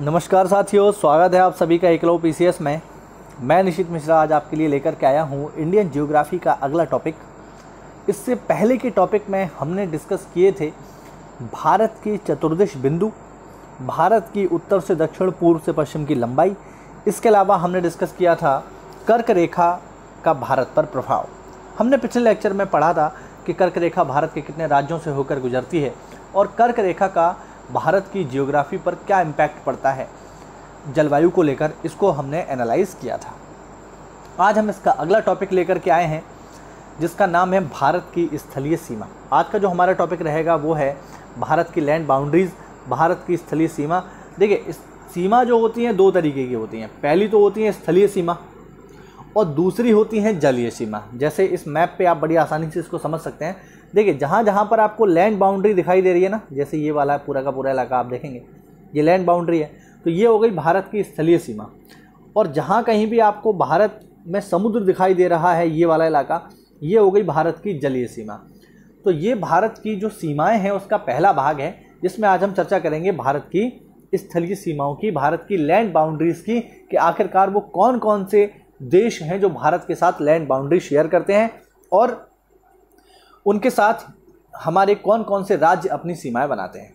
नमस्कार साथियों स्वागत है आप सभी का एकलो पीसीएस में मैं निशित मिश्रा आज आपके लिए लेकर के आया हूँ इंडियन जियोग्राफी का अगला टॉपिक इससे पहले के टॉपिक में हमने डिस्कस किए थे भारत की चतुर्दश बिंदु भारत की उत्तर से दक्षिण पूर्व से पश्चिम की लंबाई इसके अलावा हमने डिस्कस किया था कर्क रेखा का भारत पर प्रभाव हमने पिछले लेक्चर में पढ़ा था कि कर्क रेखा भारत के कितने राज्यों से होकर गुजरती है और कर्क रेखा का भारत की जियोग्राफी पर क्या इम्पैक्ट पड़ता है जलवायु को लेकर इसको हमने एनालाइज किया था आज हम इसका अगला टॉपिक लेकर के आए हैं जिसका नाम है भारत की स्थलीय सीमा आज का जो हमारा टॉपिक रहेगा वो है भारत की लैंड बाउंड्रीज़ भारत की स्थलीय सीमा देखिए सीमा जो होती हैं दो तरीके की होती हैं पहली तो होती हैं स्थलीय सीमा और दूसरी होती है जलीय सीमा जैसे इस मैप पे आप बड़ी आसानी से इसको समझ सकते हैं देखिए जहाँ जहाँ पर आपको लैंड बाउंड्री दिखाई दे रही है ना जैसे ये वाला पूरा का पूरा इलाका आप देखेंगे ये लैंड बाउंड्री है तो ये हो गई भारत की स्थलीय सीमा और जहाँ कहीं भी आपको भारत में समुद्र दिखाई दे रहा है ये वाला इलाका ये हो गई भारत की जलीय सीमा तो ये भारत की जो सीमाएँ हैं उसका पहला भाग है जिसमें आज हम चर्चा करेंगे भारत की स्थलीय सीमाओं की भारत की लैंड बाउंड्रीज़ की कि आखिरकार वो कौन कौन से देश हैं जो भारत के साथ लैंड बाउंड्री शेयर करते हैं और उनके साथ हमारे कौन कौन से राज्य अपनी सीमाएं बनाते हैं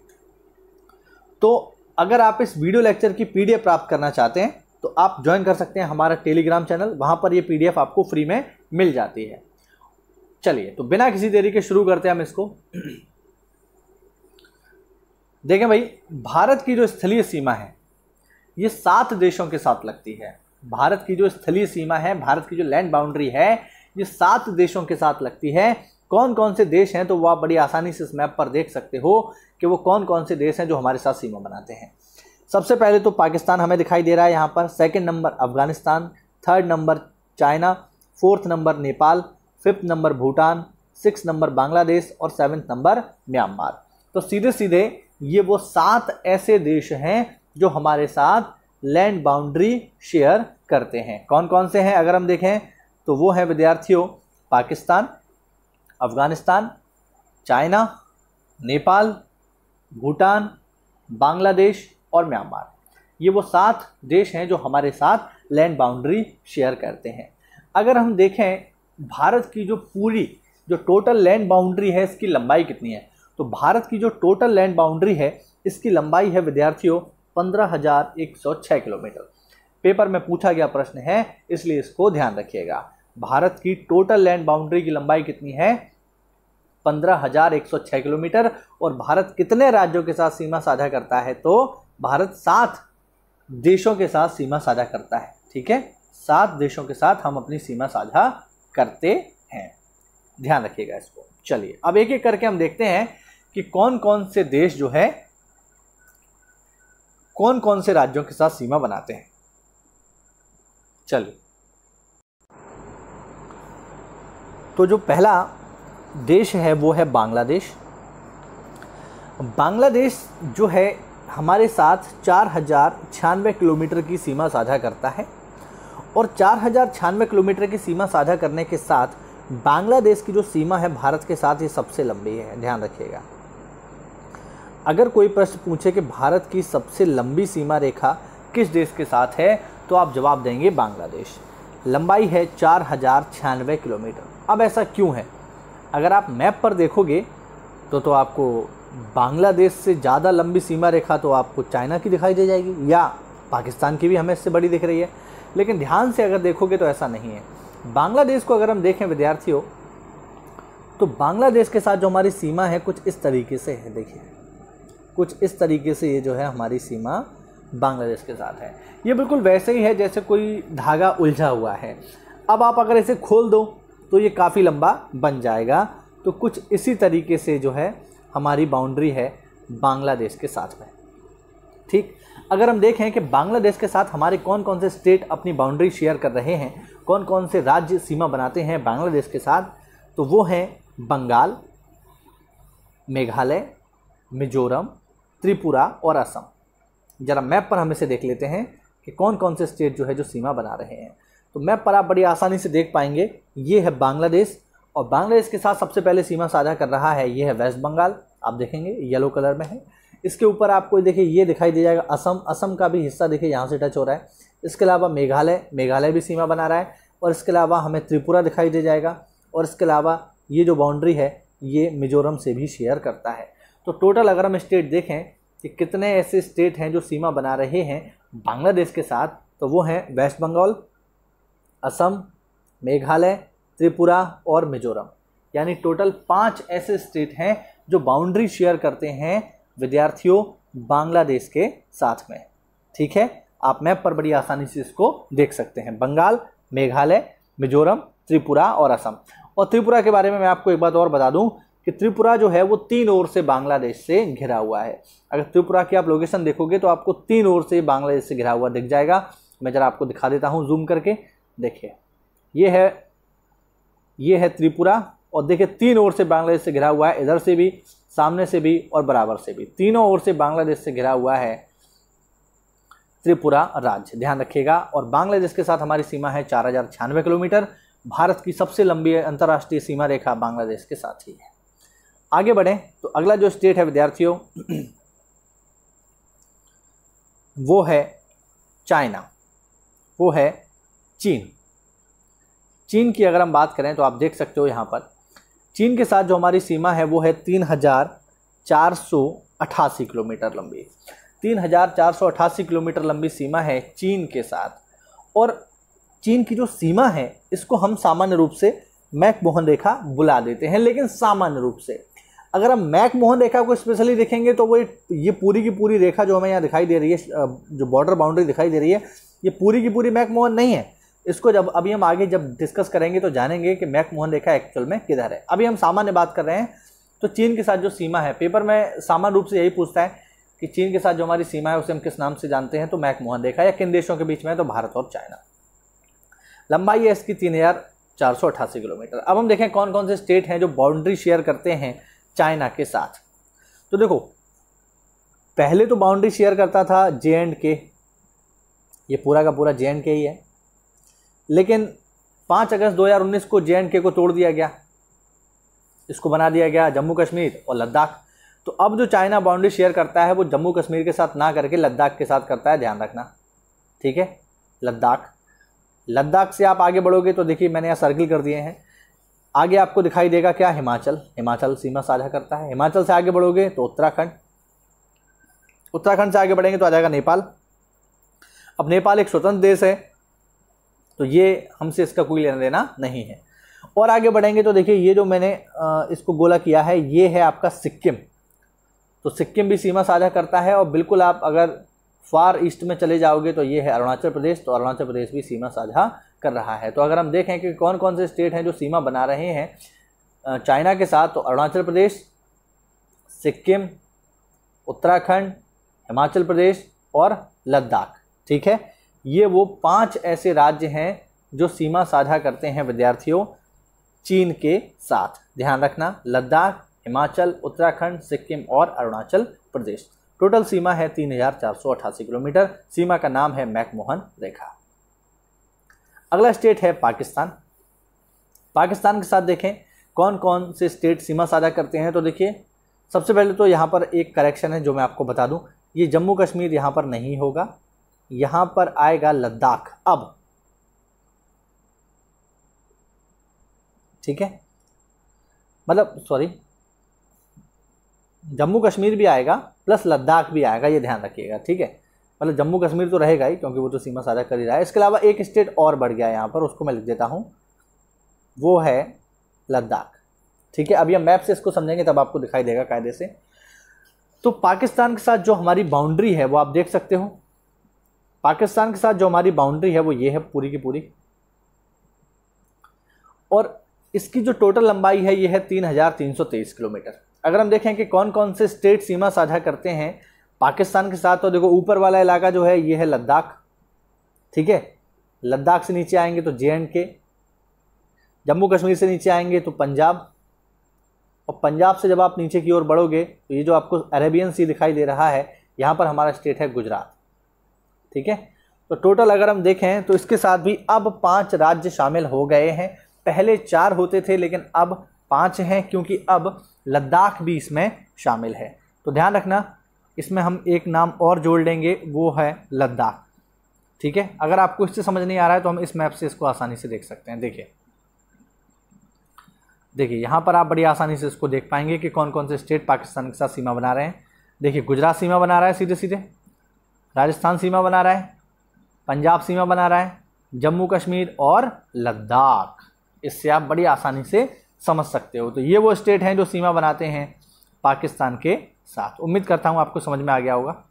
तो अगर आप इस वीडियो लेक्चर की पीडीएफ प्राप्त करना चाहते हैं तो आप ज्वाइन कर सकते हैं हमारा टेलीग्राम चैनल वहाँ पर ये पी आपको फ्री में मिल जाती है चलिए तो बिना किसी देरी के शुरू करते हैं हम इसको देखें भाई भारत की जो स्थलीय सीमा है ये सात देशों के साथ लगती है भारत की जो स्थलीय सीमा है भारत की जो लैंड बाउंड्री है ये सात देशों के साथ लगती है कौन कौन से देश हैं तो वो आप बड़ी आसानी से इस मैप पर देख सकते हो कि वो कौन कौन से देश हैं जो हमारे साथ सीमा बनाते हैं सबसे पहले तो पाकिस्तान हमें दिखाई दे रहा है यहाँ पर second number Afghanistan third number China fourth number Nepal fifth number Bhutan six number Bangladesh और सेवन्थ नंबर म्यांमार तो सीधे सीधे ये वो सात ऐसे देश हैं जो हमारे साथ लैंड बाउंड्री शेयर करते हैं कौन कौन से हैं अगर हम देखें तो वो हैं विद्यार्थियों पाकिस्तान अफ़गानिस्तान चाइना नेपाल भूटान बांग्लादेश और म्यांमार ये वो सात देश हैं जो हमारे साथ लैंड बाउंड्री शेयर करते हैं अगर हम देखें भारत की जो पूरी जो टोटल लैंड बाउंड्री है इसकी लंबाई कितनी है तो भारत की जो टोटल लैंड बाउंड्री है इसकी लंबाई है विद्यार्थियों पंद्रह हजार एक सौ छः किलोमीटर पेपर में पूछा गया प्रश्न है इसलिए इसको ध्यान रखिएगा भारत की टोटल लैंड बाउंड्री की लंबाई कितनी है 15,106 किलोमीटर और भारत कितने राज्यों के साथ सीमा साझा करता है तो भारत सात देशों के साथ सीमा साझा करता है ठीक है सात देशों के साथ हम अपनी सीमा साझा करते हैं ध्यान रखिएगा इसको चलिए अब एक एक करके हम देखते हैं कि कौन कौन से देश जो है कौन कौन से राज्यों के साथ सीमा बनाते हैं चलिए तो जो पहला देश है वो है बांग्लादेश बांग्लादेश जो है हमारे साथ चार हज़ार छियानवे किलोमीटर की सीमा साझा करता है और चार हज़ार छियानवे किलोमीटर की सीमा साझा करने के साथ बांग्लादेश की जो सीमा है भारत के साथ ये सबसे लंबी है ध्यान रखिएगा अगर कोई प्रश्न पूछे कि भारत की सबसे लंबी सीमा रेखा किस देश के साथ है तो आप जवाब देंगे बांग्लादेश लंबाई है चार हज़ार छियानवे किलोमीटर अब ऐसा क्यों है अगर आप मैप पर देखोगे तो तो आपको बांग्लादेश से ज़्यादा लंबी सीमा रेखा तो आपको चाइना की दिखाई दे जाएगी या पाकिस्तान की भी हमें इससे बड़ी दिख रही है लेकिन ध्यान से अगर देखोगे तो ऐसा नहीं है बांग्लादेश को अगर हम देखें विद्यार्थियों तो बांग्लादेश के साथ जो हमारी सीमा है कुछ इस तरीके से है देखिए कुछ इस तरीके से ये जो है हमारी सीमा बांग्लादेश के साथ है ये बिल्कुल वैसे ही है जैसे कोई धागा उलझा हुआ है अब आप अगर इसे खोल दो तो ये काफ़ी लंबा बन जाएगा तो कुछ इसी तरीके से जो है हमारी बाउंड्री है बांग्लादेश के साथ में ठीक अगर हम देखें कि बांग्लादेश के साथ हमारे कौन कौन से स्टेट अपनी बाउंड्री शेयर कर रहे हैं कौन कौन से राज्य सीमा बनाते हैं बांग्लादेश के साथ तो वो हैं बंगाल मेघालय मिजोरम त्रिपुरा और असम जरा मैप पर हम इसे देख लेते हैं कि कौन कौन से स्टेट जो है जो सीमा बना रहे हैं तो मैप पर आप बड़ी आसानी से देख पाएंगे ये है बांग्लादेश और बांग्लादेश के साथ सबसे पहले सीमा साझा कर रहा है ये है वेस्ट बंगाल आप देखेंगे येलो कलर में है इसके ऊपर आपको देखिए ये दिखाई दे जाएगा असम असम का भी हिस्सा देखिए यहाँ से टच हो रहा है इसके अलावा मेघालय मेघालय भी सीमा बना रहा है और इसके अलावा हमें त्रिपुरा दिखाई दे जाएगा और इसके अलावा ये जो बाउंड्री है ये मिजोरम से भी शेयर करता है तो टोटल अगर हम स्टेट देखें कि कितने ऐसे स्टेट हैं जो सीमा बना रहे हैं बांग्लादेश के साथ तो वो हैं वेस्ट बंगाल असम मेघालय त्रिपुरा और मिजोरम यानी टोटल पांच ऐसे स्टेट हैं जो बाउंड्री शेयर करते हैं विद्यार्थियों बांग्लादेश के साथ में ठीक है आप मैप पर बड़ी आसानी से इसको देख सकते हैं बंगाल मेघालय मिजोरम त्रिपुरा और असम और त्रिपुरा के बारे में मैं आपको एक बात और बता दूं कि त्रिपुरा जो है वो तीन ओर से बांग्लादेश से घिरा हुआ है अगर त्रिपुरा की आप लोकेशन देखोगे तो आपको तीन ओर से बांग्लादेश से घिरा हुआ दिख जाएगा मैं ज़रा आपको दिखा देता हूँ जूम करके देखिए ये है ये है त्रिपुरा और देखिए तीन ओर से बांग्लादेश से घिरा हुआ है इधर से भी सामने से भी और बराबर से भी तीनों ओर से बांग्लादेश से घिरा हुआ है त्रिपुरा राज्य ध्यान रखिएगा और बांग्लादेश के साथ हमारी सीमा है चार किलोमीटर भारत की सबसे लंबी अंतर्राष्ट्रीय सीमा रेखा बांग्लादेश के साथ ही है आगे बढ़े तो अगला जो स्टेट है विद्यार्थियों वो है चाइना वो है चीन चीन की अगर हम बात करें तो आप देख सकते हो यहाँ पर चीन के साथ जो हमारी सीमा है वो है तीन हज़ार चार सौ अट्ठासी किलोमीटर लंबी तीन हज़ार चार सौ अट्ठासी किलोमीटर लंबी सीमा है चीन के साथ और चीन की जो सीमा है इसको हम सामान्य रूप से मैकमोहन रेखा बुला देते हैं लेकिन सामान्य रूप से अगर हम मैक मोहन रेखा को स्पेशली देखेंगे तो वो ये पूरी की पूरी रेखा जो हमें यहाँ दिखाई दे रही है जो बॉर्डर बाउंड्री दिखाई दे रही है ये पूरी की पूरी मैक मोहन नहीं है इसको जब अभी हम आगे जब डिस्कस करेंगे तो जानेंगे कि मैक मोहन रेखा एक्चुअल में किधर है अभी हम सामान्य बात कर रहे हैं तो चीन के साथ जो सीमा है पेपर में सामान्य रूप से यही पूछता है कि चीन के साथ जो हमारी सीमा है उसे हम किस नाम से जानते हैं तो मैक मोहन रेखा या किन देशों के बीच में है तो भारत और चाइना लंबाई है इसकी तीन हज़ार चार सौ अट्ठासी किलोमीटर अब हम देखें कौन कौन से स्टेट हैं जो बाउंड्री शेयर करते हैं चाइना के साथ तो देखो पहले तो बाउंड्री शेयर करता था जे एंड के ये पूरा का पूरा जे एंड के ही है लेकिन पाँच अगस्त 2019 को जे एंड के को तोड़ दिया गया इसको बना दिया गया जम्मू कश्मीर और लद्दाख तो अब जो चाइना बाउंड्री शेयर करता है वो जम्मू कश्मीर के साथ ना करके लद्दाख के साथ करता है ध्यान रखना ठीक है लद्दाख लद्दाख से आप आगे बढ़ोगे तो देखिए मैंने यहाँ सर्किल कर दिए हैं आगे आपको दिखाई देगा क्या हिमाचल हिमाचल सीमा साझा करता है हिमाचल से आगे बढ़ोगे तो उत्तराखंड उत्तराखंड से आगे बढ़ेंगे तो आ जाएगा नेपाल अब नेपाल एक स्वतंत्र देश है तो ये हमसे इसका कोई लेना देना नहीं है और आगे बढ़ेंगे तो देखिए ये जो मैंने इसको गोला किया है ये है आपका सिक्किम तो सिक्किम भी सीमा साझा करता है और बिल्कुल आप अगर फार ईस्ट में चले जाओगे तो ये है अरुणाचल प्रदेश तो अरुणाचल प्रदेश भी सीमा साझा कर रहा है तो अगर हम देखें कि कौन कौन से स्टेट हैं जो सीमा बना रहे हैं चाइना के साथ तो अरुणाचल प्रदेश सिक्किम उत्तराखंड हिमाचल प्रदेश और लद्दाख ठीक है ये वो पांच ऐसे राज्य हैं जो सीमा साझा करते हैं विद्यार्थियों चीन के साथ ध्यान रखना लद्दाख हिमाचल उत्तराखंड सिक्किम और अरुणाचल प्रदेश टोटल सीमा है तीन किलोमीटर सीमा का नाम है मैकमोहन रेखा अगला स्टेट है पाकिस्तान पाकिस्तान के साथ देखें कौन कौन से स्टेट सीमा साझा करते हैं तो देखिए सबसे पहले तो यहाँ पर एक करेक्शन है जो मैं आपको बता दूँ ये जम्मू कश्मीर यहाँ पर नहीं होगा यहाँ पर आएगा लद्दाख अब ठीक है मतलब सॉरी जम्मू कश्मीर भी आएगा प्लस लद्दाख भी आएगा ये ध्यान रखिएगा ठीक है मतलब जम्मू कश्मीर तो रहेगा ही क्योंकि वो तो सीमा साझा कर ही रहा है इसके अलावा एक स्टेट और बढ़ गया है यहाँ पर उसको मैं लिख देता हूँ वो है लद्दाख ठीक है अभी हम मैप से इसको समझेंगे तब आपको दिखाई देगा कायदे से तो पाकिस्तान के साथ जो हमारी बाउंड्री है वो आप देख सकते हो पाकिस्तान के साथ जो हमारी बाउंड्री है वो ये है पूरी की पूरी और इसकी जो टोटल लंबाई है ये है तीन हज़ार तीन सौ तेईस किलोमीटर अगर हम देखें कि कौन कौन से स्टेट सीमा साझा करते हैं पाकिस्तान के साथ तो देखो ऊपर वाला इलाका जो है ये है लद्दाख ठीक है लद्दाख से नीचे आएंगे तो जे एंड के जम्मू कश्मीर से नीचे आएंगे तो पंजाब और पंजाब से जब आप नीचे की ओर बढ़ोगे तो ये जो आपको अरेबियन सी दिखाई दे रहा है यहाँ पर हमारा स्टेट है गुजरात ठीक है तो टोटल अगर हम देखें तो इसके साथ भी अब पांच राज्य शामिल हो गए हैं पहले चार होते थे लेकिन अब पांच हैं क्योंकि अब लद्दाख भी इसमें शामिल है तो ध्यान रखना इसमें हम एक नाम और जोड़ लेंगे वो है लद्दाख ठीक है अगर आपको इससे समझ नहीं आ रहा है तो हम इस मैप से इसको आसानी से देख सकते हैं देखिए देखिए यहाँ पर आप बड़ी आसानी से इसको देख पाएंगे कि कौन कौन से स्टेट पाकिस्तान के साथ सीमा बना रहे हैं देखिए गुजरात सीमा बना रहा है सीधे सीधे राजस्थान सीमा बना रहा है पंजाब सीमा बना रहा है जम्मू कश्मीर और लद्दाख इससे आप बड़ी आसानी से समझ सकते हो तो ये वो स्टेट हैं जो सीमा बनाते हैं पाकिस्तान के साथ उम्मीद करता हूँ आपको समझ में आ गया होगा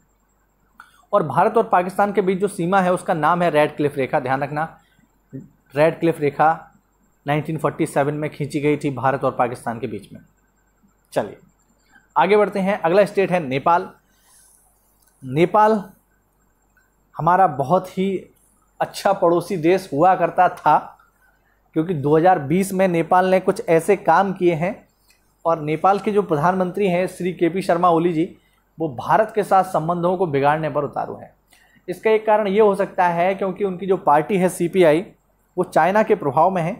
और भारत और पाकिस्तान के बीच जो सीमा है उसका नाम है रेड क्लिफ रेखा ध्यान रखना रेड क्लिफ रेखा 1947 में खींची गई थी भारत और पाकिस्तान के बीच में चलिए आगे बढ़ते हैं अगला स्टेट है नेपाल नेपाल हमारा बहुत ही अच्छा पड़ोसी देश हुआ करता था क्योंकि 2020 में नेपाल ने कुछ ऐसे काम किए हैं और नेपाल के जो प्रधानमंत्री हैं श्री के पी शर्मा ओली जी वो भारत के साथ संबंधों को बिगाड़ने पर उतारू हैं इसका एक कारण ये हो सकता है क्योंकि उनकी जो पार्टी है सी वो चाइना के प्रभाव में है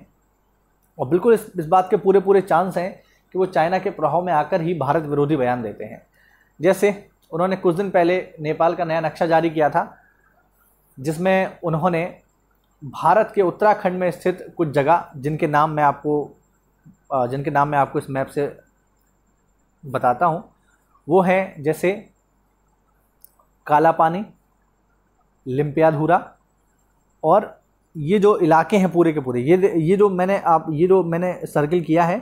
और बिल्कुल इस इस बात के पूरे पूरे चांस हैं कि वो चाइना के प्रभाव में आकर ही भारत विरोधी बयान देते हैं जैसे उन्होंने कुछ दिन पहले नेपाल का नया नक्शा जारी किया था जिसमें उन्होंने भारत के उत्तराखंड में स्थित कुछ जगह जिनके नाम मैं आपको जिनके नाम मैं आपको इस मैप से बताता हूँ वो हैं जैसे काला पानी लिम्पियाधूरा और ये जो इलाके हैं पूरे के पूरे ये ये जो मैंने आप ये जो मैंने सर्किल किया है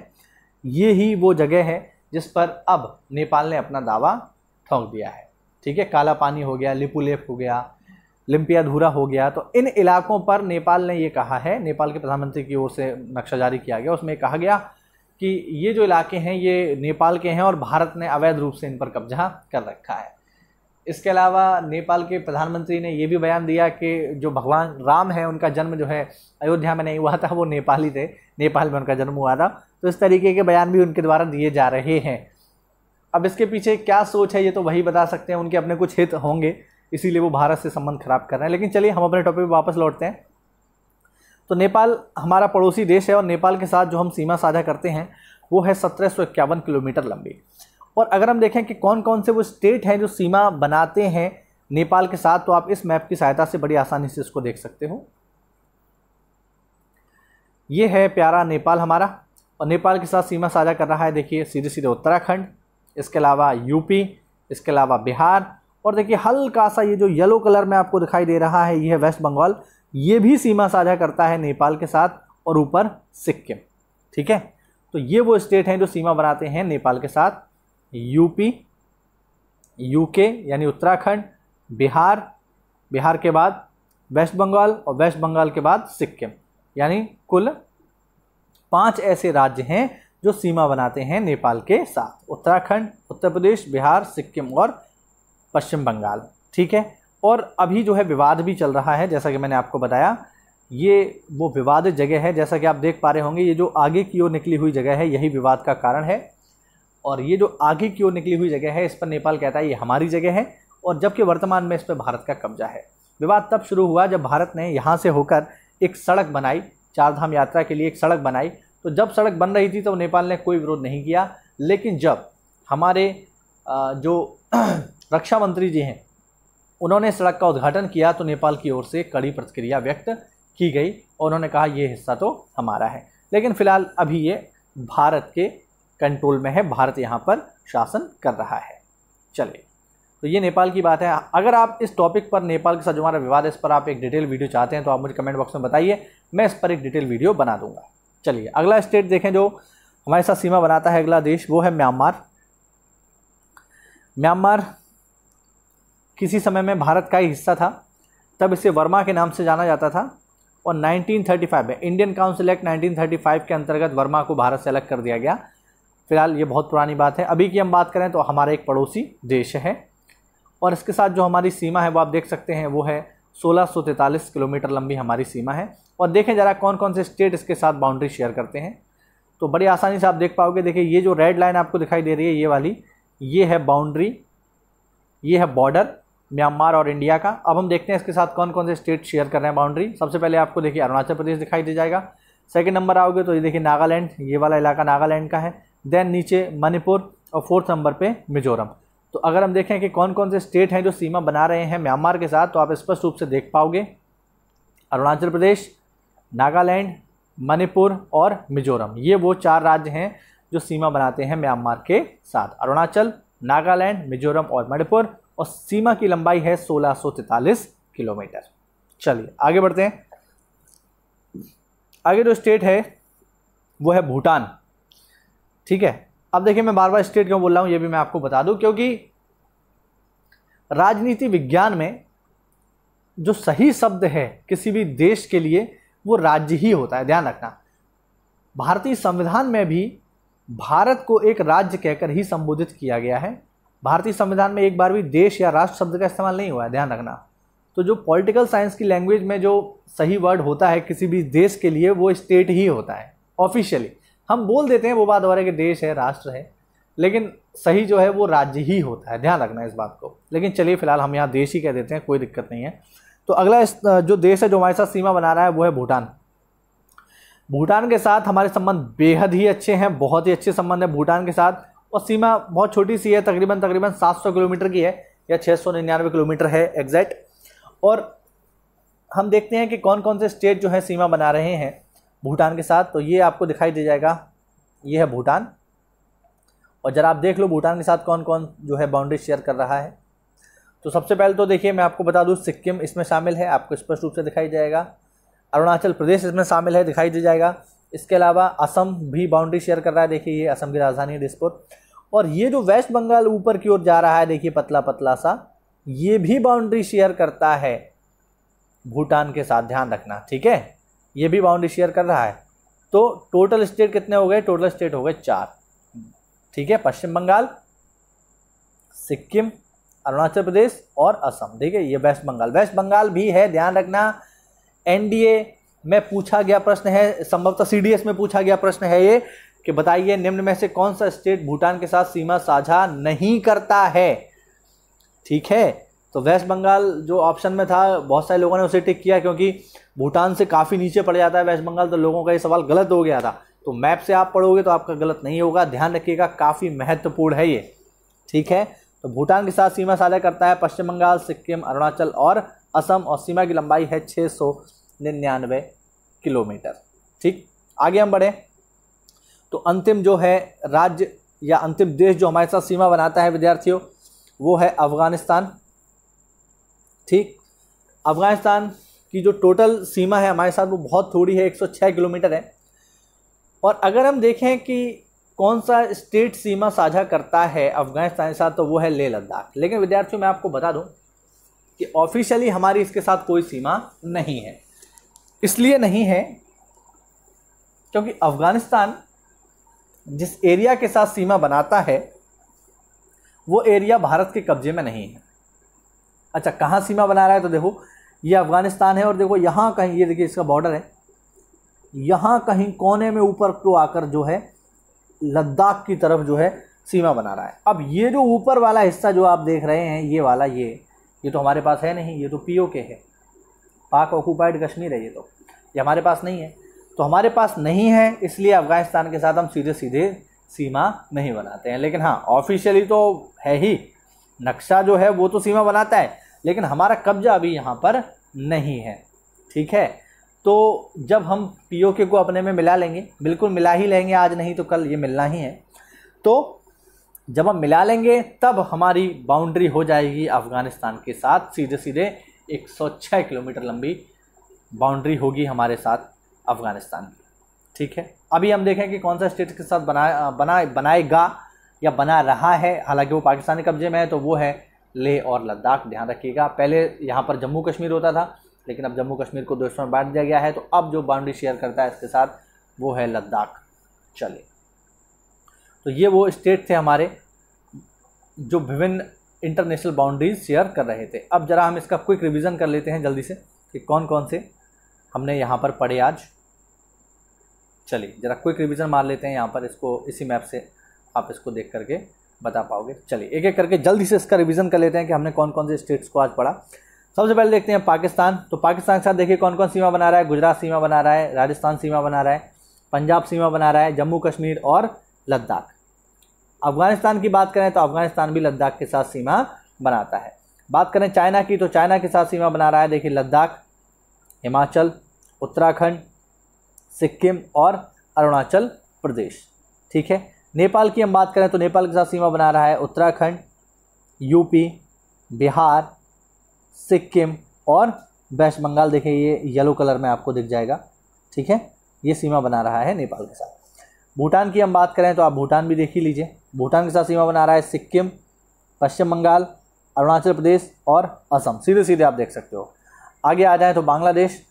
ये ही वो जगह है जिस पर अब नेपाल ने अपना दावा ठोंक दिया है ठीक है काला पानी हो गया लिपुलेप हो गया लिम्पी अधूरा हो गया तो इन इलाकों पर नेपाल ने ये कहा है नेपाल के प्रधानमंत्री की ओर से नक्शा जारी किया गया उसमें कहा गया कि ये जो इलाके हैं ये नेपाल के हैं और भारत ने अवैध रूप से इन पर कब्जा कर रखा है इसके अलावा नेपाल के प्रधानमंत्री ने यह भी बयान दिया कि जो भगवान राम है उनका जन्म जो है अयोध्या में नहीं हुआ था वो नेपाल थे नेपाल में उनका जन्म हुआ था तो इस तरीके के बयान भी उनके द्वारा दिए जा रहे हैं अब इसके पीछे क्या सोच है ये तो वही बता सकते हैं उनके अपने कुछ हित होंगे इसीलिए वो भारत से संबंध खराब कर रहे हैं लेकिन चलिए हम अपने टॉपिक पर वापस लौटते हैं तो नेपाल हमारा पड़ोसी देश है और नेपाल के साथ जो हम सीमा साझा करते हैं वो है सत्रह किलोमीटर लंबी और अगर हम देखें कि कौन कौन से वो स्टेट हैं जो सीमा बनाते हैं नेपाल के साथ तो आप इस मैप की सहायता से बड़ी आसानी से इसको देख सकते हो ये है प्यारा नेपाल हमारा और नेपाल के साथ सीमा साझा कर रहा है देखिए सीधे सीधे उत्तराखंड इसके अलावा यूपी इसके अलावा बिहार और देखिए हल्का सा ये जो येलो कलर में आपको दिखाई दे रहा है यह वेस्ट बंगाल ये भी सीमा साझा करता है नेपाल के साथ और ऊपर सिक्किम ठीक है तो ये वो स्टेट हैं जो सीमा बनाते हैं नेपाल के साथ यूपी यूके यानी उत्तराखंड बिहार बिहार के बाद वेस्ट बंगाल और वेस्ट बंगाल के बाद सिक्किम यानी कुल पांच ऐसे राज्य हैं जो सीमा बनाते हैं नेपाल के साथ उत्तराखंड उत्तर प्रदेश बिहार सिक्किम और पश्चिम बंगाल ठीक है और अभी जो है विवाद भी चल रहा है जैसा कि मैंने आपको बताया ये वो विवाद जगह है जैसा कि आप देख पा रहे होंगे ये जो आगे की ओर निकली हुई जगह है यही विवाद का कारण है और ये जो आगे की ओर निकली हुई जगह है इस पर नेपाल कहता है ये हमारी जगह है और जबकि वर्तमान में इस पर भारत का कब्जा है विवाद तब शुरू हुआ जब भारत ने यहाँ से होकर एक सड़क बनाई चारधाम यात्रा के लिए एक सड़क बनाई तो जब सड़क बन रही थी तब तो नेपाल ने कोई विरोध नहीं किया लेकिन जब हमारे जो रक्षा मंत्री जी हैं उन्होंने सड़क का उद्घाटन किया तो नेपाल की ओर से कड़ी प्रतिक्रिया व्यक्त की गई और उन्होंने कहा यह हिस्सा तो हमारा है लेकिन फिलहाल अभी ये भारत के कंट्रोल में है भारत यहाँ पर शासन कर रहा है चलिए तो ये नेपाल की बात है अगर आप इस टॉपिक पर नेपाल के साथ जो हमारा विवाद है इस पर आप एक डिटेल वीडियो चाहते हैं तो आप मुझे कमेंट बॉक्स में बताइए मैं इस पर एक डिटेल वीडियो बना दूंगा चलिए अगला स्टेट देखें जो हमारे साथ सीमा बनाता है अगला देश वो है म्यांमार म्यांमार किसी समय में भारत का ही हिस्सा था तब इसे वर्मा के नाम से जाना जाता था और 1935 में इंडियन काउंसिल एक्ट 1935 के अंतर्गत वर्मा को भारत से अलग कर दिया गया फिलहाल ये बहुत पुरानी बात है अभी की हम बात करें तो हमारा एक पड़ोसी देश है और इसके साथ जो हमारी सीमा है वो आप देख सकते हैं वो है सोलह किलोमीटर लंबी हमारी सीमा है और देखें ज़रा कौन कौन से स्टेट इसके साथ बाउंड्री शेयर करते हैं तो बड़ी आसानी से आप देख पाओगे देखिए ये जो रेड लाइन आपको दिखाई दे रही है ये वाली ये है बाउंड्री ये है बॉर्डर म्यांमार और इंडिया का अब हम देखते हैं इसके साथ कौन कौन से स्टेट शेयर कर रहे हैं बाउंड्री सबसे पहले आपको देखिए अरुणाचल प्रदेश दिखाई दे जाएगा सेकेंड नंबर आओगे तो ये देखिए नागालैंड ये वाला इलाका नागालैंड का है देन नीचे मणिपुर और फोर्थ नंबर पर मिजोरम तो अगर हम देखें कि कौन कौन से स्टेट हैं जो सीमा बना रहे हैं म्यांमार के साथ तो आप स्पष्ट रूप से देख पाओगे अरुणाचल प्रदेश नागालैंड मणिपुर और मिजोरम ये वो चार राज्य हैं जो सीमा बनाते हैं म्यांमार के साथ अरुणाचल नागालैंड मिजोरम और मणिपुर और सीमा की लंबाई है सोलह किलोमीटर चलिए आगे बढ़ते हैं आगे जो स्टेट है वो है भूटान ठीक है अब देखिए मैं बार बार स्टेट क्यों बोल रहा हूँ ये भी मैं आपको बता दूँ क्योंकि राजनीति विज्ञान में जो सही शब्द है किसी भी देश के लिए वो राज्य ही होता है ध्यान रखना भारतीय संविधान में भी भारत को एक राज्य कहकर ही संबोधित किया गया है भारतीय संविधान में एक बार भी देश या राष्ट्र शब्द का इस्तेमाल नहीं हुआ है ध्यान रखना तो जो पॉलिटिकल साइंस की लैंग्वेज में जो सही वर्ड होता है किसी भी देश के लिए वो स्टेट ही होता है ऑफिशियली हम बोल देते हैं वो बात और कि देश है राष्ट्र है लेकिन सही जो है वो राज्य ही होता है ध्यान रखना इस बात को लेकिन चलिए फिलहाल हम यहाँ देश ही कह देते हैं कोई दिक्कत नहीं है तो अगला जो देश है जो हमारे साथ सीमा बना रहा है वो है भूटान भूटान के साथ हमारे संबंध बेहद ही अच्छे हैं बहुत ही अच्छे संबंध है भूटान के साथ और सीमा बहुत छोटी सी है तकरीबन तकरीबन 700 किलोमीटर की है या छः किलोमीटर है एग्जैक्ट और हम देखते हैं कि कौन कौन से स्टेट जो है सीमा बना रहे हैं भूटान के साथ तो ये आपको दिखाई दे जाएगा ये है भूटान और ज़रा आप देख लो भूटान के साथ कौन कौन जो है बाउंड्री शेयर कर रहा है तो सबसे पहले तो देखिए मैं आपको बता दूँ सिक्किम इसमें शामिल है आपको स्पष्ट रूप से दिखाई जाएगा अरुणाचल प्रदेश इसमें शामिल है दिखाई दे जाएगा इसके अलावा असम भी बाउंड्री शेयर कर रहा है देखिए ये असम की राजधानी है डिस्पोर्ट और ये जो वेस्ट बंगाल ऊपर की ओर जा रहा है देखिए पतला पतला सा ये भी बाउंड्री शेयर करता है भूटान के साथ ध्यान रखना ठीक है ये भी बाउंड्री शेयर कर रहा है तो टोटल स्टेट कितने हो गए टोटल स्टेट हो गए चार ठीक है पश्चिम बंगाल सिक्किम अरुणाचल प्रदेश और असम ठीक है ये वेस्ट बंगाल वेस्ट बंगाल भी है ध्यान रखना एनडीए में पूछा गया प्रश्न है संभवतः सीडीएस में पूछा गया प्रश्न है ये कि बताइए निम्न में से कौन सा स्टेट भूटान के साथ सीमा साझा नहीं करता है ठीक है तो वेस्ट बंगाल जो ऑप्शन में था बहुत सारे लोगों ने उसे टिक किया क्योंकि भूटान से काफ़ी नीचे पड़ जाता है वेस्ट बंगाल तो लोगों का ये सवाल गलत हो गया था तो मैप से आप पढ़ोगे तो आपका गलत नहीं होगा ध्यान रखिएगा काफ़ी महत्वपूर्ण है ये ठीक है तो भूटान के साथ सीमा साझा करता है पश्चिम बंगाल सिक्किम अरुणाचल और असम और सीमा की लंबाई है छः किलोमीटर ठीक आगे हम बढ़ें तो अंतिम जो है राज्य या अंतिम देश जो हमारे साथ सीमा बनाता है विद्यार्थियों वो है अफ़गानिस्तान ठीक अफ़गानिस्तान की जो टोटल सीमा है हमारे साथ वो बहुत थोड़ी है 106 किलोमीटर है और अगर हम देखें कि कौन सा स्टेट सीमा साझा करता है अफ़गानिस्तान के साथ तो वो है लेह लद्दाख लेकिन विद्यार्थियों मैं आपको बता दूं कि ऑफिशियली हमारी इसके साथ कोई सीमा नहीं है इसलिए नहीं है क्योंकि अफ़गानिस्तान जिस एरिया के साथ सीमा बनाता है वो एरिया भारत के कब्जे में नहीं है अच्छा कहाँ सीमा बना रहा है तो देखो ये अफ़गानिस्तान है और देखो यहाँ कहीं ये देखिए इसका बॉर्डर है यहाँ कहीं कोने में ऊपर को आकर जो है लद्दाख की तरफ जो है सीमा बना रहा है अब ये जो ऊपर वाला हिस्सा जो आप देख रहे हैं ये वाला ये ये तो हमारे पास है नहीं ये तो पीओके है पाक ऑक्यूपाइड कश्मीर है ये तो ये हमारे पास नहीं है तो हमारे पास नहीं है इसलिए अफगानिस्तान के साथ हम सीधे सीधे सीमा नहीं बनाते हैं लेकिन हाँ ऑफिशियली तो है ही नक्शा जो है वो तो सीमा बनाता है लेकिन हमारा कब्जा अभी यहाँ पर नहीं है ठीक है तो जब हम पीओके को अपने में मिला लेंगे बिल्कुल मिला ही लेंगे आज नहीं तो कल ये मिलना ही है तो जब हम मिला लेंगे तब हमारी बाउंड्री हो जाएगी अफ़गानिस्तान के साथ सीधे सीधे 106 किलोमीटर लंबी बाउंड्री होगी हमारे साथ अफ़गानिस्तान की ठीक है अभी हम देखें कि कौन सा स्टेट के साथ बना बना बनाएगा या बना रहा है हालांकि वो पाकिस्तानी कब्जे में है तो वो है लेह और लद्दाख ध्यान रखिएगा पहले यहाँ पर जम्मू कश्मीर होता था लेकिन अब जम्मू कश्मीर को दोस्तों में बांट दिया गया है तो अब जो बाउंड्री शेयर करता है इसके साथ वो है लद्दाख चले तो ये वो स्टेट थे हमारे जो विभिन्न इंटरनेशनल बाउंड्रीज शेयर कर रहे थे अब ज़रा हम इसका क्विक रिवीजन कर लेते हैं जल्दी से कि कौन कौन से हमने यहाँ पर पढ़े आज चलिए ज़रा क्विक रिवीजन मार लेते हैं यहाँ पर इसको इसी मैप से आप इसको देख करके बता पाओगे चलिए एक एक करके जल्दी से इसका रिवीजन कर लेते हैं कि हमने कौन कौन से स्टेट्स को आज पढ़ा सबसे पहले देखते हैं पाकिस्तान तो पाकिस्तान के साथ देखिए कौन कौन सीमा बना रहा है गुजरात सीमा बना रहा है राजस्थान सीमा बना रहा है पंजाब सीमा बना रहा है जम्मू कश्मीर और लद्दाख अफगानिस्तान की बात करें तो अफगानिस्तान भी लद्दाख के साथ सीमा बनाता है बात करें चाइना की तो चाइना के साथ सीमा बना रहा है देखिए लद्दाख हिमाचल उत्तराखंड सिक्किम और अरुणाचल प्रदेश ठीक है नेपाल की हम बात करें तो नेपाल के साथ सीमा बना रहा है उत्तराखंड यूपी बिहार सिक्किम और वेस्ट बंगाल देखें ये येलो कलर में आपको दिख जाएगा ठीक है ये सीमा बना रहा है नेपाल के साथ भूटान की हम बात करें तो आप भूटान भी देख ही लीजिए भूटान के साथ सीमा बना रहा है सिक्किम पश्चिम बंगाल अरुणाचल प्रदेश और असम सीधे सीधे आप देख सकते हो आगे आ जाएँ तो बांग्लादेश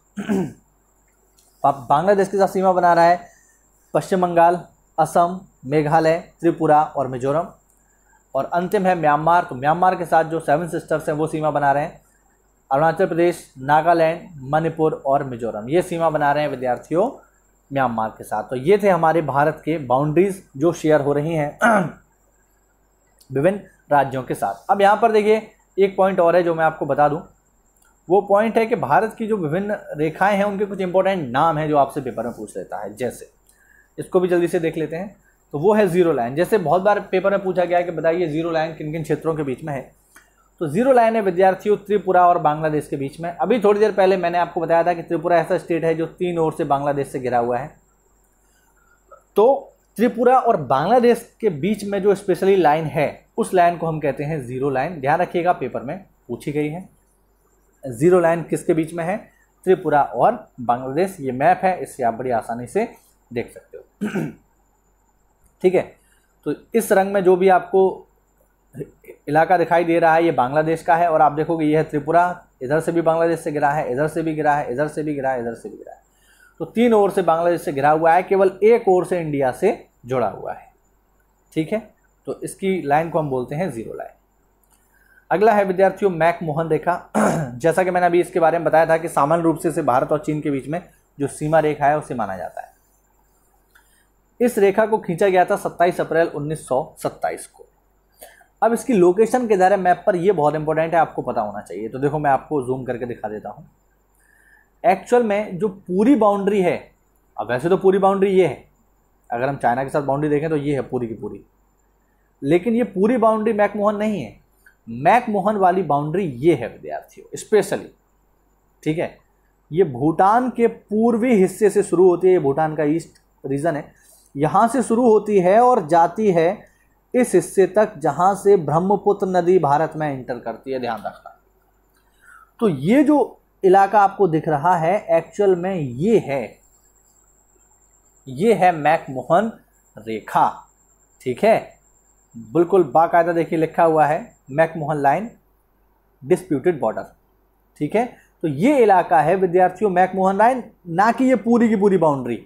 तो बांग्लादेश के साथ सीमा बना रहा है पश्चिम बंगाल असम मेघालय त्रिपुरा और मिजोरम और अंतिम है म्यांमार तो म्यांमार के साथ जो सेवन सिस्टर्स हैं वो सीमा बना रहे हैं अरुणाचल प्रदेश नागालैंड मणिपुर और मिजोरम ये सीमा बना रहे हैं विद्यार्थियों म्यांमार के साथ तो ये थे हमारे भारत के बाउंड्रीज जो शेयर हो रही हैं विभिन्न राज्यों के साथ अब यहाँ पर देखिए एक पॉइंट और है जो मैं आपको बता दूँ वो पॉइंट है कि भारत की जो विभिन्न रेखाएं हैं उनके कुछ इंपॉर्टेंट नाम हैं जो आपसे पेपर में पूछ लेता है जैसे इसको भी जल्दी से देख लेते हैं तो वो है जीरो लाइन जैसे बहुत बार पेपर में पूछा गया है कि बताइए जीरो लाइन किन किन क्षेत्रों के बीच में है तो जीरो लाइन है विद्यार्थियों त्रिपुरा और बांग्लादेश के बीच में अभी थोड़ी देर पहले मैंने आपको बताया था कि त्रिपुरा ऐसा स्टेट है जो तीन ओर से बांग्लादेश से घिरा हुआ है तो त्रिपुरा और बांग्लादेश के बीच में जो स्पेशली लाइन है उस लाइन को हम कहते हैं जीरो लाइन ध्यान रखिएगा पेपर में पूछी गई है ज़ीरो लाइन किसके बीच में है त्रिपुरा और बांग्लादेश ये मैप है इससे आप बड़ी आसानी से देख सकते हो ठीक है तो इस रंग में जो भी आपको इलाका दिखाई दे रहा है ये बांग्लादेश का है और आप देखोगे ये है त्रिपुरा इधर से भी बांग्लादेश से गिरा है इधर से भी गिरा है इधर से भी गिरा है इधर से भी गिरा है तो तीन ओर से बांग्लादेश से घिरा हुआ है केवल एक ओर से इंडिया से जुड़ा हुआ है ठीक है तो इसकी लाइन को हम बोलते हैं ज़ीरो लाइन अगला है विद्यार्थियों मैक मोहन रेखा जैसा कि मैंने अभी इसके बारे में बताया था कि सामान्य रूप से इसे भारत और चीन के बीच में जो सीमा रेखा है उसे माना जाता है इस रेखा को खींचा गया था 27 अप्रैल 1927 को अब इसकी लोकेशन के दायरे मैप पर यह बहुत इंपॉर्टेंट है आपको पता होना चाहिए तो देखो मैं आपको जूम करके दिखा देता हूँ एक्चुअल में जो पूरी बाउंड्री है अब वैसे तो पूरी बाउंड्री ये है अगर हम चाइना के साथ बाउंड्री देखें तो ये है पूरी की पूरी लेकिन ये पूरी बाउंड्री मैकमोहन नहीं है मैकमोहन वाली बाउंड्री ये है विद्यार्थियों स्पेशली ठीक है ये भूटान के पूर्वी हिस्से से शुरू होती है ये भूटान का ईस्ट रीजन है यहाँ से शुरू होती है और जाती है इस हिस्से तक जहाँ से ब्रह्मपुत्र नदी भारत में एंटर करती है ध्यान रखना तो ये जो इलाका आपको दिख रहा है एक्चुअल में ये है ये है मैकमोहन रेखा ठीक है बिल्कुल बाकायदा देखिए लिखा हुआ है मैकमोहन लाइन डिस्प्यूटेड बॉर्डर ठीक है तो ये इलाका है विद्यार्थियों मैकमोहन लाइन ना कि ये पूरी की पूरी बाउंड्री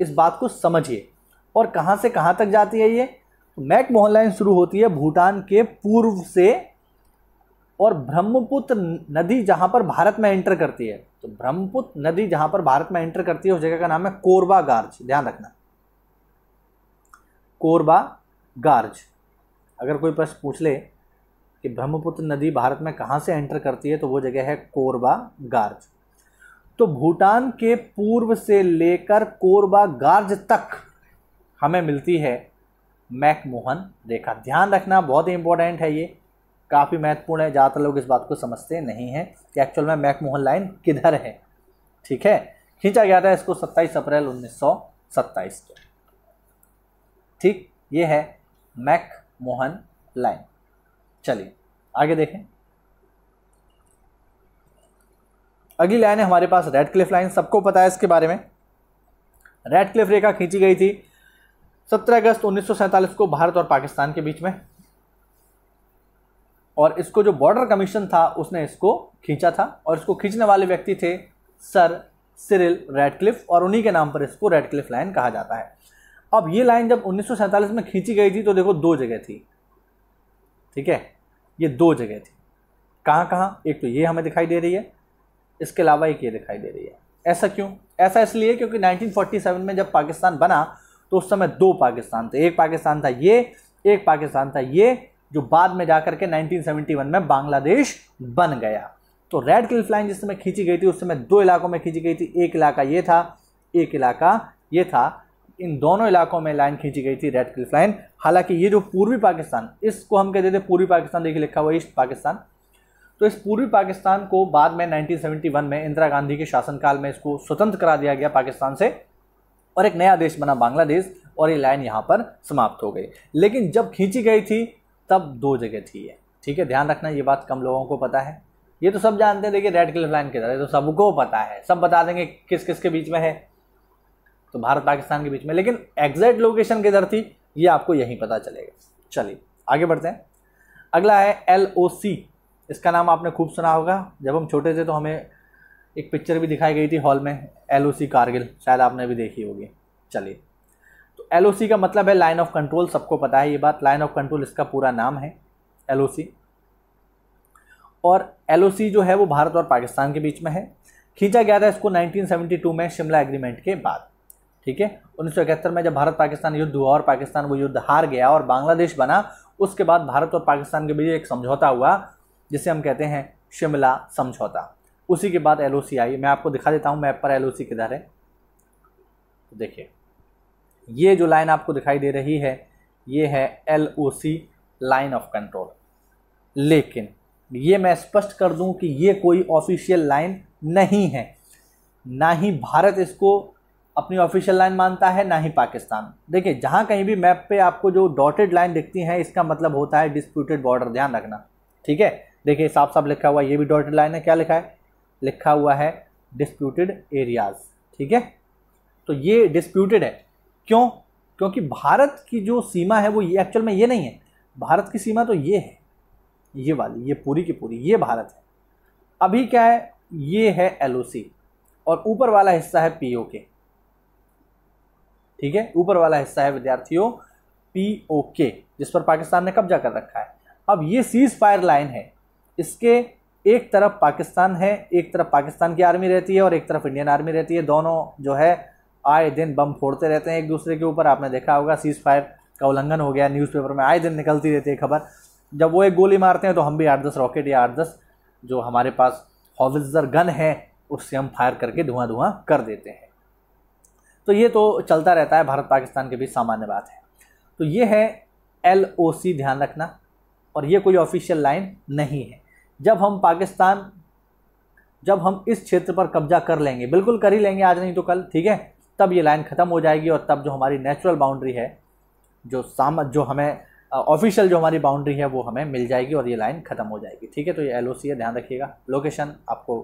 इस बात को समझिए और कहाँ से कहाँ तक जाती है ये तो मैकमोहन लाइन शुरू होती है भूटान के पूर्व से और ब्रह्मपुत्र नदी जहाँ पर भारत में एंटर करती है तो ब्रह्मपुत्र नदी जहाँ पर भारत में एंटर करती है उस जगह का नाम है कोरबा गार्ज ध्यान रखना कोरबा गार्ज अगर कोई प्रश्न पूछ ले कि ब्रह्मपुत्र नदी भारत में कहाँ से एंटर करती है तो वो जगह है कोरबा गार्ज तो भूटान के पूर्व से लेकर कोरबा गार्ज तक हमें मिलती है मैकमोहन रेखा ध्यान रखना बहुत इंपॉर्टेंट है ये काफ़ी महत्वपूर्ण है ज़्यादातर लोग इस बात को समझते नहीं हैं कि एक्चुअल में मैकमोहन लाइन किधर है ठीक है खींचा गया था इसको 27 अप्रैल 1927 को ठीक ये है मैक मोहन लाइन चलिए आगे देखें अगली लाइन है हमारे पास रेड क्लिफ लाइन सबको पता है इसके बारे में रेड क्लिफ रेखा खींची गई थी 17 अगस्त उन्नीस को भारत और पाकिस्तान के बीच में और इसको जो बॉर्डर कमीशन था उसने इसको खींचा था और इसको खींचने वाले व्यक्ति थे सर सिरिल रेडक्लिफ और उन्हीं के नाम पर इसको रेडक्लिफ लाइन कहा जाता है अब ये लाइन जब उन्नीस में खींची गई थी तो देखो दो जगह थी ठीक है ये दो जगह थी कहाँ कहाँ एक तो ये हमें दिखाई दे रही है इसके अलावा एक ये दिखाई दे रही है ऐसा क्यों ऐसा इसलिए क्योंकि 1947 में जब पाकिस्तान बना तो उस समय दो पाकिस्तान थे एक पाकिस्तान था ये एक पाकिस्तान था ये जो बाद में जाकर के 1971 में बांग्लादेश बन गया तो रेड क्लिफ लाइन जिस समय खींची गई थी उस समय दो इलाकों में खींची गई थी एक इलाका ये था एक इलाका ये था इन दोनों इलाकों में लाइन खींची गई थी रेड क्लिफ लाइन हालांकि ये जो पूर्वी पाकिस्तान इसको हम कहते थे पूर्वी पाकिस्तान देखिए लिखा हुआ ईस्ट पाकिस्तान तो इस पूर्वी पाकिस्तान को बाद में 1971 में इंदिरा गांधी के शासनकाल में इसको स्वतंत्र करा दिया गया पाकिस्तान से और एक नया देश बना बांग्लादेश और ये लाइन यहाँ पर समाप्त हो गई लेकिन जब खींची गई थी तब दो जगह थी ये ठीक है ध्यान रखना ये बात कम लोगों को पता है ये तो सब जानते हैं देखिए रेड क्लिफ लाइन के है तो सबको पता है सब बता देंगे किस किस के बीच में है तो भारत पाकिस्तान के बीच में लेकिन एग्जैक्ट लोकेशन किधर थी ये आपको यहीं पता चलेगा चलिए आगे बढ़ते हैं अगला है एल इसका नाम आपने खूब सुना होगा जब हम छोटे थे तो हमें एक पिक्चर भी दिखाई गई थी हॉल में एल कारगिल शायद आपने भी देखी होगी चलिए तो एल का मतलब है लाइन ऑफ कंट्रोल सबको पता है ये बात लाइन ऑफ कंट्रोल इसका पूरा नाम है एल और एल जो है वो भारत और पाकिस्तान के बीच में है खींचा गया था इसको 1972 में शिमला एग्रीमेंट के बाद ठीक है उन्नीस में जब भारत पाकिस्तान युद्ध हुआ और पाकिस्तान वो युद्ध हार गया और बांग्लादेश बना उसके बाद भारत और पाकिस्तान के बीच एक समझौता हुआ जिसे हम कहते हैं शिमला समझौता उसी के बाद एल आई मैं आपको दिखा देता हूँ मैप पर एल किधर है तो देखिए ये जो लाइन आपको दिखाई दे रही है ये है एल लाइन ऑफ कंट्रोल लेकिन ये मैं स्पष्ट कर दूं कि ये कोई ऑफिशियल लाइन नहीं है ना ही भारत इसको अपनी ऑफिशियल लाइन मानता है ना ही पाकिस्तान देखिए जहाँ कहीं भी मैप पे आपको जो डॉटेड लाइन दिखती है इसका मतलब होता है डिस्प्यूटेड बॉर्डर ध्यान रखना ठीक है देखिए साफ साफ लिखा हुआ ये भी डॉटेड लाइन है क्या लिखा है लिखा हुआ है डिस्प्यूटेड एरियाज ठीक है तो ये डिस्प्यूटेड है क्यों क्योंकि भारत की जो सीमा है वो ये एक्चुअल में ये नहीं है भारत की सीमा तो ये है ये वाली ये पूरी की पूरी ये भारत है अभी क्या है ये है एलओसी और ऊपर वाला हिस्सा है पीओके ठीक है ऊपर वाला हिस्सा है विद्यार्थियों पी ओ के जिस पर पाकिस्तान ने कब्जा कर रखा है अब ये सीज फायर लाइन है इसके एक तरफ पाकिस्तान है एक तरफ पाकिस्तान की आर्मी रहती है और एक तरफ इंडियन आर्मी रहती है दोनों जो है आए दिन बम फोड़ते रहते हैं एक दूसरे के ऊपर आपने देखा होगा सीज फायर का उल्लंघन हो गया न्यूज़पेपर में आए दिन निकलती रहती है खबर जब वो एक गोली मारते हैं तो हम भी आठ दस रॉकेट या आठ दस जो हमारे पास हॉविजर गन है उससे हम फायर करके धुआं धुआं कर देते हैं तो ये तो चलता रहता है भारत पाकिस्तान के बीच सामान्य बात है तो ये है एल ओ सी ध्यान रखना और ये कोई ऑफिशियल लाइन नहीं है जब हम पाकिस्तान जब हम इस क्षेत्र पर कब्जा कर लेंगे बिल्कुल कर ही लेंगे आज नहीं तो कल ठीक है तब ये लाइन ख़त्म हो जाएगी और तब जो हमारी नेचुरल बाउंड्री है जो साम जो हमें ऑफिशियल जो हमारी बाउंड्री है वो हमें मिल जाएगी और ये लाइन ख़त्म हो जाएगी ठीक है तो ये एल है ध्यान रखिएगा लोकेशन आपको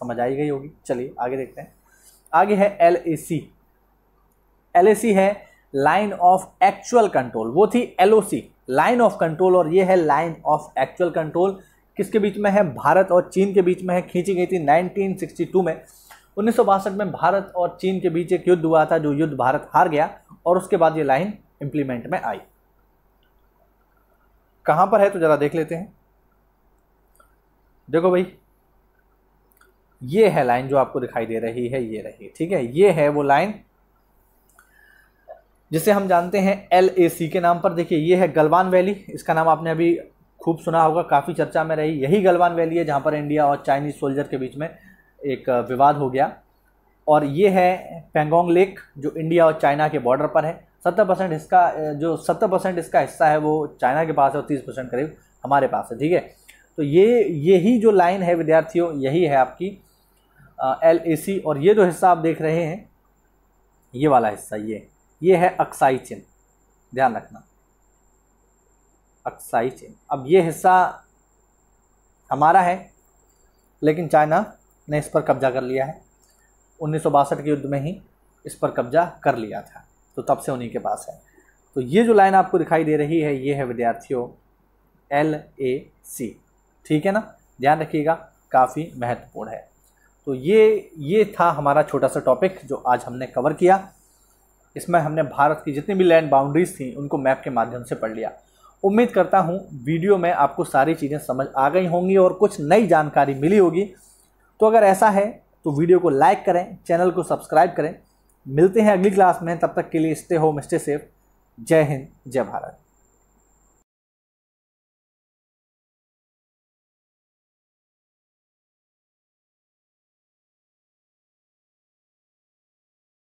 समझ आई गई होगी चलिए आगे देखते हैं आगे है एल ए सी एल है लाइन ऑफ एक्चुअल कंट्रोल वो थी एल लाइन ऑफ कंट्रोल और ये है लाइन ऑफ एक्चुअल कंट्रोल किसके बीच में है भारत और चीन के बीच में है खींची गई थी 1962 में उन्नीस में भारत और चीन के बीच एक युद्ध हुआ था जो युद्ध भारत हार गया और उसके बाद ये लाइन इंप्लीमेंट में आई कहां पर है तो ज़रा देख लेते हैं देखो भाई ये है लाइन जो आपको दिखाई दे रही है ये रही ठीक है ये है वो लाइन जिसे हम जानते हैं एल ए सी के नाम पर देखिए ये है गलवान वैली इसका नाम आपने अभी खूब सुना होगा काफ़ी चर्चा में रही यही गलवान वैली है जहाँ पर इंडिया और चाइनीज़ सोल्जर के बीच में एक विवाद हो गया और ये है पेंगोंग लेक जो इंडिया और चाइना के बॉर्डर पर है सत्तर परसेंट इसका जो सत्तर परसेंट इसका हिस्सा है वो चाइना के पास है और तीस परसेंट करीब हमारे पास है ठीक है तो ये यही जो लाइन है विद्यार्थियों यही है आपकी एल ए सी और ये जो हिस्सा आप देख रहे हैं ये वाला हिस्सा ये ये है अक्साई चिन्ह ध्यान रखना अक्साई चिन्ह अब ये हिस्सा हमारा है लेकिन चाइना ने इस पर कब्जा कर लिया है उन्नीस के युद्ध में ही इस पर कब्जा कर लिया था तो तब से उन्हीं के पास है तो ये जो लाइन आपको दिखाई दे रही है ये है विद्यार्थियों एल ए सी ठीक है ना ध्यान रखिएगा काफ़ी महत्वपूर्ण है तो ये ये था हमारा छोटा सा टॉपिक जो आज हमने कवर किया इसमें हमने भारत की जितनी भी लैंड बाउंड्रीज थी उनको मैप के माध्यम से पढ़ लिया उम्मीद करता हूँ वीडियो में आपको सारी चीज़ें समझ आ गई होंगी और कुछ नई जानकारी मिली होगी तो अगर ऐसा है तो वीडियो को लाइक करें चैनल को सब्सक्राइब करें मिलते हैं अगली क्लास में तब तक के लिए स्टे होम स्टे सेफ जय हिंद जय भारत